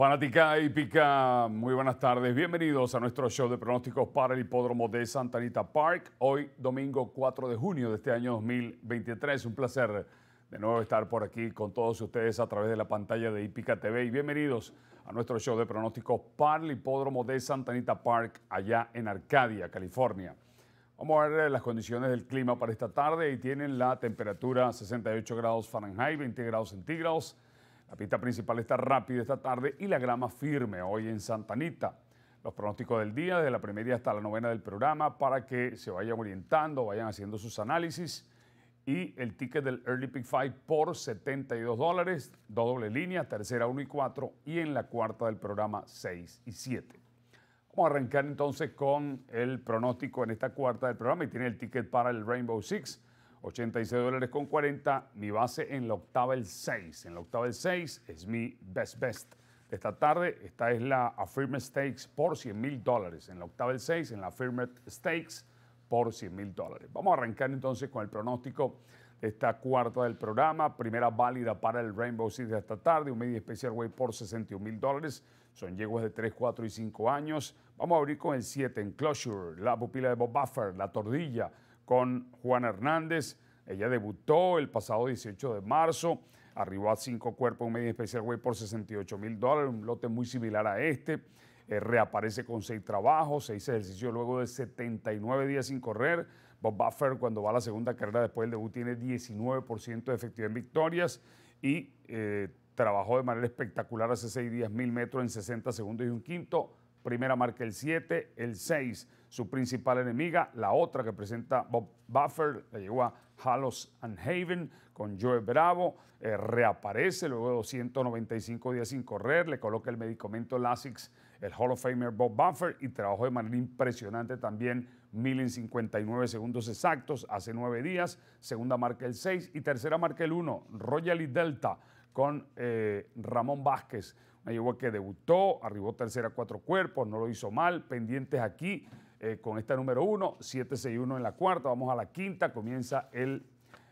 Fanática hípica, muy buenas tardes. Bienvenidos a nuestro show de pronósticos para el hipódromo de Santa Anita Park. Hoy, domingo 4 de junio de este año 2023. Un placer de nuevo estar por aquí con todos ustedes a través de la pantalla de Hípica TV. Y bienvenidos a nuestro show de pronósticos para el hipódromo de Santa Anita Park, allá en Arcadia, California. Vamos a ver las condiciones del clima para esta tarde y tienen la temperatura 68 grados Fahrenheit, 20 grados centígrados. La pista principal está rápida esta tarde y la grama firme hoy en Santanita. Los pronósticos del día, desde la primera hasta la novena del programa, para que se vayan orientando, vayan haciendo sus análisis. Y el ticket del Early Pick 5 por 72 dólares, dos doble línea tercera 1 y 4, y en la cuarta del programa 6 y 7. Vamos a arrancar entonces con el pronóstico en esta cuarta del programa y tiene el ticket para el Rainbow Six 86 dólares con 40. Mi base en la octava el 6. En la octava el 6 es mi best best esta tarde. Esta es la Affirmed Stakes por 100 mil dólares. En la octava el 6, en la Affirmed Stakes por 100 mil dólares. Vamos a arrancar entonces con el pronóstico de esta cuarta del programa. Primera válida para el Rainbow City de esta tarde. Un media Special Way por 61 mil dólares. Son yeguas de 3, 4 y 5 años. Vamos a abrir con el 7, Enclosure, la pupila de Bob Buffer, la tordilla con Juan Hernández. Ella debutó el pasado 18 de marzo, arribó a cinco cuerpos en media especial güey por 68 mil dólares, un lote muy similar a este. Eh, reaparece con seis trabajos, seis ejercicios luego de 79 días sin correr. Bob Buffer, cuando va a la segunda carrera después del debut, tiene 19% de efectividad en victorias y eh, trabajó de manera espectacular hace seis días, mil metros en 60 segundos y un quinto. Primera marca el 7, el 6, su principal enemiga, la otra que presenta Bob Buffer, le llegó a Hallows and Haven con Joe Bravo, eh, reaparece luego de 295 días sin correr, le coloca el medicamento Lasix, el Hall of Famer Bob Buffer y trabajó de manera impresionante también 1,059 segundos exactos hace nueve días, segunda marca el 6 y tercera marca el 1, Royal y Delta con eh, Ramón Vázquez yegua que debutó, arribó tercera cuatro cuerpos, no lo hizo mal, pendientes aquí eh, con esta número uno, 7 en la cuarta, vamos a la quinta, comienza el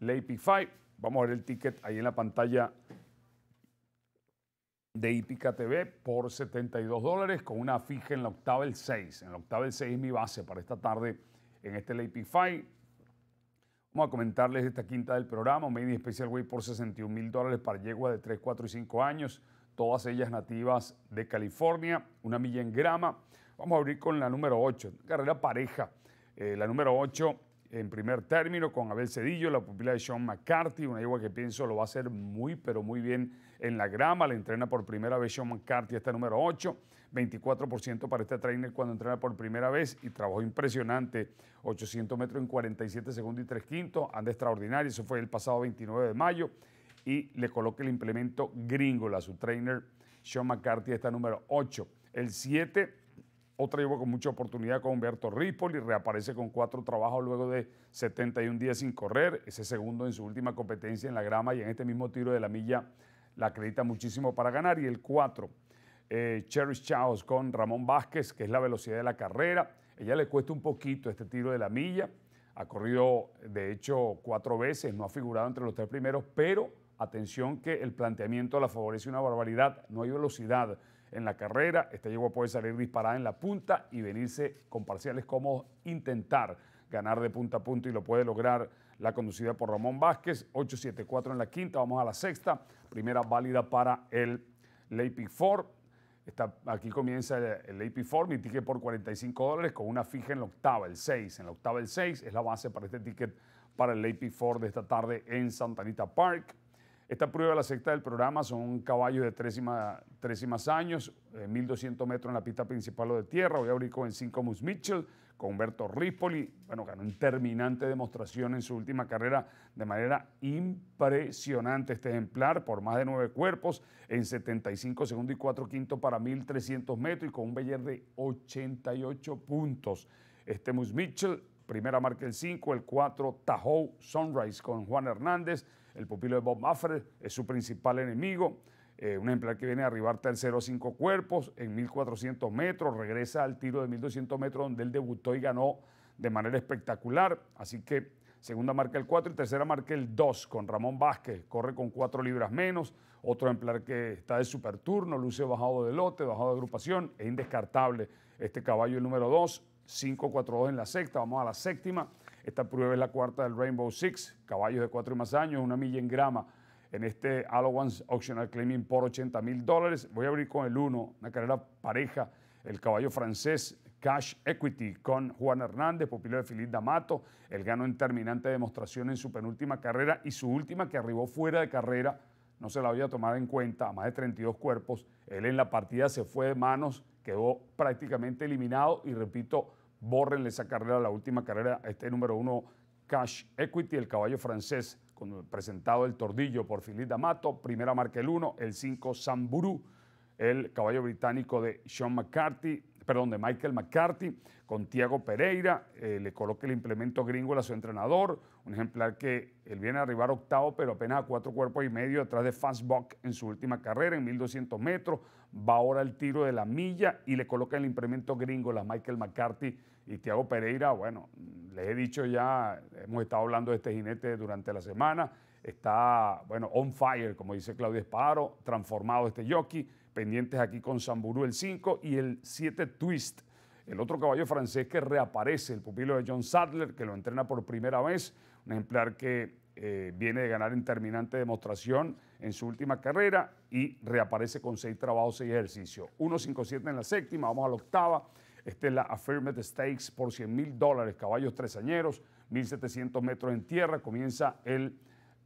Late Vamos a ver el ticket ahí en la pantalla de Ipica TV por 72 dólares con una fija en la octava el 6. En la octava el 6 es mi base para esta tarde en este Late Vamos a comentarles esta quinta del programa, Made in Special Way por 61 mil dólares para yegua de 3, 4 y 5 años todas ellas nativas de California, una milla en grama. Vamos a abrir con la número 8, carrera pareja. Eh, la número 8 en primer término con Abel Cedillo, la pupila de Sean McCarthy, una yegua que pienso lo va a hacer muy, pero muy bien en la grama. La entrena por primera vez Sean McCarthy, esta número 8. 24% para este trainer cuando entrena por primera vez y trabajó impresionante. 800 metros en 47 segundos y 3 quintos. Anda extraordinario, eso fue el pasado 29 de mayo y le coloque el implemento gringo a Su trainer Sean McCarthy esta número 8. El 7, otra llevó con mucha oportunidad con Humberto Ripoli, reaparece con cuatro trabajos luego de 71 días sin correr. Ese segundo en su última competencia en la grama y en este mismo tiro de la milla la acredita muchísimo para ganar. Y el 4, eh, Cherish Chaos con Ramón Vázquez, que es la velocidad de la carrera. Ella le cuesta un poquito este tiro de la milla. Ha corrido, de hecho, cuatro veces, no ha figurado entre los tres primeros, pero Atención que el planteamiento la favorece una barbaridad. No hay velocidad en la carrera. Esta yegua puede salir disparada en la punta y venirse con parciales cómodos, intentar ganar de punta a punto y lo puede lograr la conducida por Ramón Vázquez. 8.74 en la quinta, vamos a la sexta. Primera válida para el Leipzig Ford. Está, aquí comienza el, el Four. mi ticket por 45 dólares con una fija en la octava, el 6. En la octava, el 6 es la base para este ticket para el AP Four de esta tarde en Santanita Park. Esta prueba de la secta del programa son un caballo de tres años, 1200 eh, metros en la pista principal o de tierra. Hoy abrir con 5 Mus Mitchell, con Humberto Rispoli. Bueno, ganó un terminante demostración en su última carrera de manera impresionante este ejemplar, por más de nueve cuerpos, en 75 segundos y 4 quintos para 1300 metros y con un Beller de 88 puntos. Este Mus Mitchell Primera marca el 5, el 4 Tahoe Sunrise con Juan Hernández, el pupilo de Bob Muffer es su principal enemigo. Eh, un ejemplar que viene a arribar tercero a cinco cuerpos en 1400 metros, regresa al tiro de 1200 metros donde él debutó y ganó de manera espectacular. Así que segunda marca el 4 y tercera marca el 2 con Ramón Vázquez, corre con 4 libras menos. Otro ejemplar que está de turno luce bajado de lote, bajado de agrupación, es indescartable este caballo el número 2. 5-4-2 en la sexta, vamos a la séptima. Esta prueba es la cuarta del Rainbow Six, caballos de cuatro y más años, una milla en grama. En este Allowance Auctional Claiming por 80 mil dólares. Voy a abrir con el 1, una carrera pareja, el caballo francés Cash Equity con Juan Hernández, pupilo de Filipe D'Amato. Él ganó en terminante demostración en su penúltima carrera y su última que arribó fuera de carrera. No se la había a tomar en cuenta, a más de 32 cuerpos. Él en la partida se fue de manos, quedó prácticamente eliminado y repito, bórrenle esa carrera, la última carrera, este número uno, Cash Equity, el caballo francés, con, presentado el tordillo por Philippe D'Amato, primera marca el 1, el 5, Samburu, el caballo británico de Sean McCarthy, perdón, de Michael McCarthy con Tiago Pereira, eh, le coloca el implemento gringo a su entrenador, un ejemplar que él viene a arribar octavo, pero apenas a cuatro cuerpos y medio atrás de Fastbuck en su última carrera, en 1200 metros, va ahora el tiro de la milla y le coloca el implemento gringo a Michael McCarthy y Tiago Pereira, bueno, les he dicho ya, hemos estado hablando de este jinete durante la semana, está, bueno, on fire, como dice Claudio Esparo, transformado este jockey, pendientes aquí con Samburu el 5 y el 7 Twist, el otro caballo francés que reaparece, el pupilo de John Sadler, que lo entrena por primera vez, un ejemplar que eh, viene de ganar en terminante demostración en su última carrera y reaparece con 6 trabajos, y ejercicios. 1.57 en la séptima, vamos a la octava. Esta es la Affirmed Stakes por 100 mil dólares, caballos tresañeros, 1.700 metros en tierra. Comienza el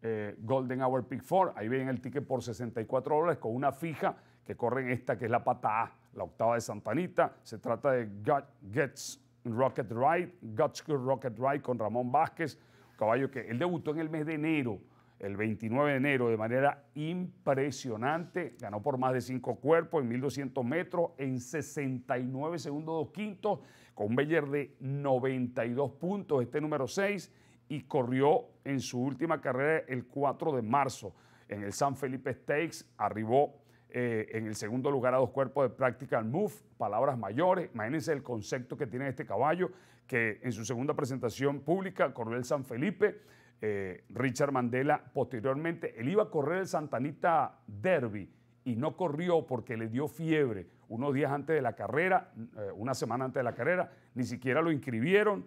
eh, Golden Hour Pick 4. Ahí ven el ticket por 64 dólares con una fija que corren esta, que es la pata A, la octava de Santanita. Se trata de Gut, Gets Rocket Ride, Guts Rocket Ride con Ramón Vázquez, caballo que él debutó en el mes de enero, el 29 de enero, de manera impresionante. Ganó por más de cinco cuerpos en 1200 metros, en 69 segundos, dos quintos, con un Beller de 92 puntos, este número 6, y corrió en su última carrera el 4 de marzo. En el San Felipe Stakes arribó eh, en el segundo lugar a dos cuerpos de Practical Move, palabras mayores. Imagínense el concepto que tiene este caballo, que en su segunda presentación pública, Coronel San Felipe, eh, Richard Mandela posteriormente, él iba a correr el Santanita Derby y no corrió porque le dio fiebre unos días antes de la carrera, eh, una semana antes de la carrera, ni siquiera lo inscribieron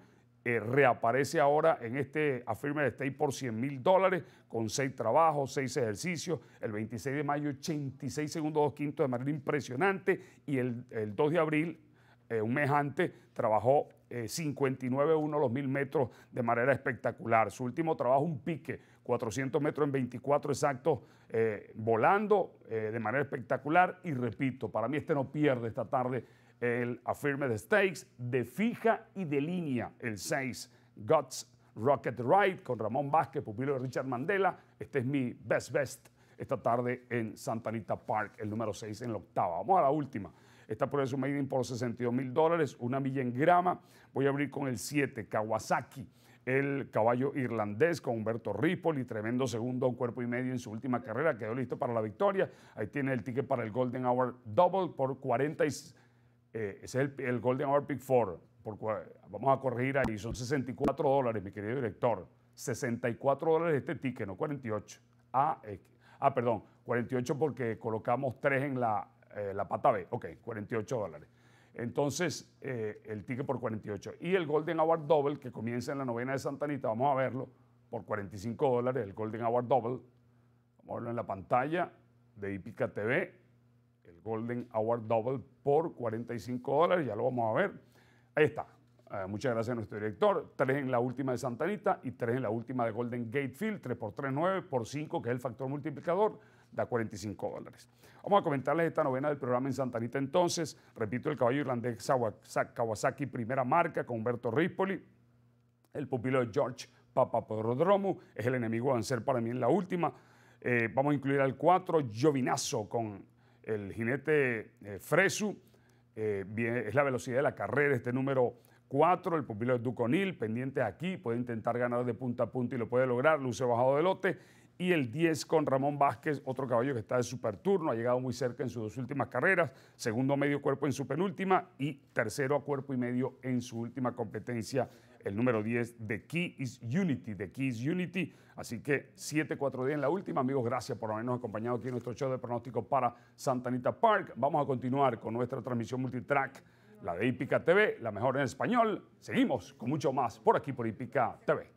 eh, reaparece ahora en este afirme State por 100 mil dólares, con seis trabajos, seis ejercicios. El 26 de mayo, 86 segundos, 2 quintos de manera impresionante. Y el, 2 de abril, eh, un mes antes, trabajó 59-1 eh, los mil metros de manera espectacular. Su último trabajo, un pique, 400 metros en 24 exactos, volando de manera espectacular. Y repito, para mí este no pierde esta tarde el de Stakes, de fija y de línea, el 6, Guts Rocket Ride con Ramón Vázquez, pupilo de Richard Mandela. Este es mi best best esta tarde en Santa Anita Park, el número 6 en la octava. Vamos a la última. Esta prueba es un maiden por 62 mil dólares, una milla en grama. Voy a abrir con el 7, Kawasaki, el caballo irlandés con Humberto Ripoli, tremendo segundo un cuerpo y medio en su última carrera, quedó listo para la victoria. Ahí tiene el ticket para el Golden Hour Double por 46 eh, ese es el, Golden Hour Pick 4. vamos a corregir ahí, son 64 dólares, mi querido director. 64 dólares este ticket, no 48. Ah, eh, ah perdón, 48 porque colocamos 3 en eh, la, pata B. Ok, 48 dólares. Entonces, el ticket por 48. Y el Golden Hour Double, que comienza en la novena de Santanita, vamos a verlo, por 45 dólares, el Golden Hour Double. Vamos a verlo en la pantalla de Ipica TV el Golden Award Double por 45 dólares, ya lo vamos a ver. Ahí está. Eh, muchas gracias a nuestro director. Tres en la última de Santanita y tres en la última de Golden Gatefield. Tres por tres, nueve por cinco, que es el factor multiplicador, da 45 dólares. Vamos a comentarles esta novena del programa en Santanita entonces. Repito, el caballo irlandés Kawasaki, primera marca, con Humberto Rispoli. El pupilo de George Papapodromo. es el enemigo a vencer para mí en la última. Eh, vamos a incluir al 4, Jovinazo, con el jinete eh, Fresu, eh, es la velocidad de la carrera, este número 4, el pupilo de Duconil, pendiente aquí, puede intentar ganar de punta a punta y lo puede lograr, luce bajado de lote. Y el 10 con Ramón Vázquez, otro caballo que está de superturno, ha llegado muy cerca en sus dos últimas carreras, segundo a medio cuerpo en su penúltima y tercero a cuerpo y medio en su última competencia el número 10, The Key is Unity, The Key is Unity. Así que 7-4-10 en la última. Amigos, gracias por habernos acompañado aquí en nuestro show de pronóstico para Santa Anita Park. Vamos a continuar con nuestra transmisión multitrack, la de Ipica TV, la mejor en español. Seguimos con mucho más por aquí por Ipica TV.